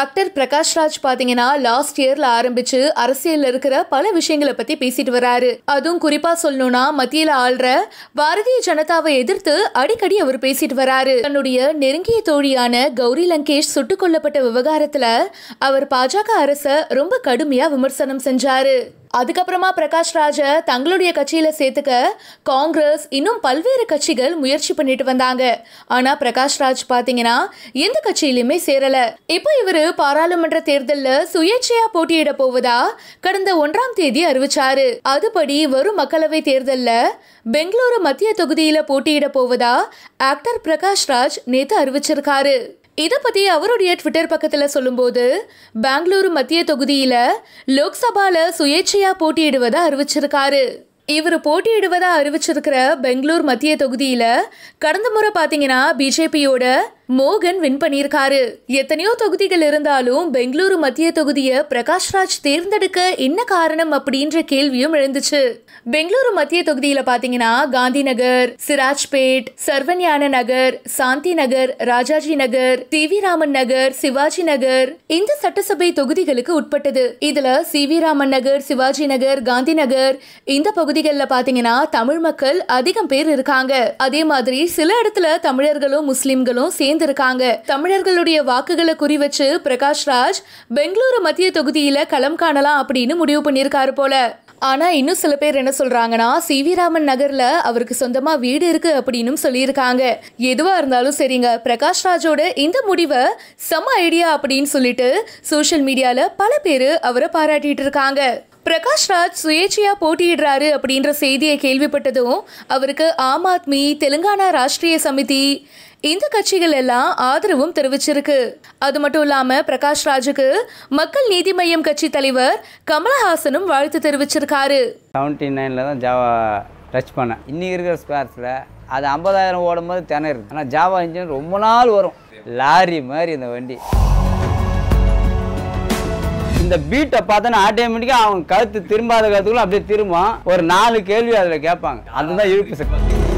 actor Prakash Raj பாத்தீங்கன்னா last இயர்ல ஆரம்பிச்சு அரசியல்ல இருக்கிற பல விஷயங்களை பத்தி பேசிட்டு வராரு அதுவும் குறிப்பா சொல்லணும்னா மத்தியில ஆள்ற பாரதிய ஜனதாவை எதிர்த்து அடிக்கடி அவர் பேசிட்டு வராரு தன்னுடைய நெருங்கிய தோழியான கௌரி லங்கேஷ் சுட்டுக் கொல்லப்பட்ட விவகாரத்துல அவர் பாஜக அரச ரொம்ப கடுமையா விமர்சனம் செஞ்சாரு அதுக்கப்புறமா பிரகாஷ் ராஜை தங்களுடைய கட்சியில் சேர்த்துக்க காங்கிரஸ் இன்னும் பல்வேறு கட்சிகள் முயற்சி பண்ணிட்டு வந்தாங்க ஆனால் பிரகாஷ் ராஜ் பார்த்தீங்கன்னா எந்த கட்சியிலுமே சேரலை இப்போ இவர் பாராளுமன்ற தேர்தலில் சுயேட்சையாக போட்டியிட போவதா கடந்த ஒன்றாம் தேதி அறிவிச்சாரு அதுபடி வரும் மக்களவை தேர்தலில் பெங்களூரு மத்திய தொகுதியில் போட்டியிட போவதா ஆக்டர் பிரகாஷ் ராஜ் நேற்று அறிவிச்சிருக்காரு இதை பற்றி அவருடைய ட்விட்டர் பக்கத்தில் சொல்லும்போது பெங்களூரு மத்திய தொகுதியில் லோக்சபாவில் சுயேட்சையாக போட்டியிடுவதை அறிவிச்சிருக்காரு இவர் போட்டியிடுவதாக அறிவிச்சிருக்கிற பெங்களூர் மத்திய தொகுதியில் கடந்த முறை பார்த்தீங்கன்னா பிஜேபியோட மோகன் வின் பண்ணியிருக்காரு எத்தனையோ தொகுதிகள் இருந்தாலும் பெங்களூரு மத்திய தொகுதியை பிரகாஷ்ராஜ் தேர்ந்தெடுக்க என்ன காரணம் அப்படின்ற கேள்வியும் எழுந்துச்சு பெங்களூரு மத்திய தொகுதியில பாத்தீங்கன்னா காந்தி நகர் சிராஜ்பேட் சர்வஞான நகர் சாந்தி நகர் ராஜாஜி நகர் சி வி ராமன் நகர் சிவாஜி நகர் இந்த சட்டசபை தொகுதிகளுக்கு உட்பட்டது இதுல சி வி ராமன் நகர் சிவாஜி நகர் காந்தி நகர் இந்த பகுதிகளில் பாத்தீங்கன்னா தமிழ் மக்கள் அதிகம் பேர் இருக்காங்க அதே மாதிரி சில இடத்துல தமிழர்களும் முஸ்லிம்களும் சேர்ந்து இணைந்திருக்காங்க தமிழர்களுடைய வாக்குகளை குறிவச்சு பிரகாஷ் ராஜ் பெங்களூரு மத்திய தொகுதியில களம் காணலாம் அப்படின்னு முடிவு பண்ணியிருக்காரு போல ஆனால் இன்னும் சில பேர் என்ன சொல்கிறாங்கன்னா சி வி ராமன் நகரில் அவருக்கு சொந்தமாக வீடு இருக்குது அப்படின்னும் சொல்லியிருக்காங்க எதுவாக இருந்தாலும் சரிங்க பிரகாஷ் ராஜோட இந்த முடிவை செம்ம ஐடியா அப்படின்னு சொல்லிட்டு சோஷியல் மீடியாவில் பல பேர் அவரை பாராட்டிட்டு இருக்காங்க பிரகாஷ்ராஜ் சுயேட்சையா போட்டியிடுறாரு அப்படின்ற செய்தியை கேள்விப்பட்டதும் அவருக்கு ஆம் ஆத்மி தெலுங்கானா ராஷ்டிரிய சமிதி இந்த கட்சிகள் எல்லாம் ஆதரவும் தெரிவிச்சிருக்கு அது மட்டும் இல்லாம பிரகாஷ் ராஜுக்கு மக்கள் நீதி மையம் கட்சி தலைவர் கமலஹாசனும் வாழ்த்து தெரிவிச்சிருக்காரு செவன்டி நைனில் தான் ஜாவா டச் பண்ணேன் இன்னைக்கு இருக்கிற அது ஐம்பதாயிரம் ஓடும் போது தினம் ஆனால் ஜாவா இன்ஜின் ரொம்ப நாள் வரும் லாரி மாதிரி இந்த வண்டி இந்த பீட்டை பார்த்தோன்னா ஆட்டோமேட்டிக்காக அவங்க கழுத்து திரும்பாத கருத்துக்குள்ள அப்படியே திரும்பும் ஒரு நாலு கேள்வி அதில் கேட்பாங்க அதுதான் இழுப்பு சக்தி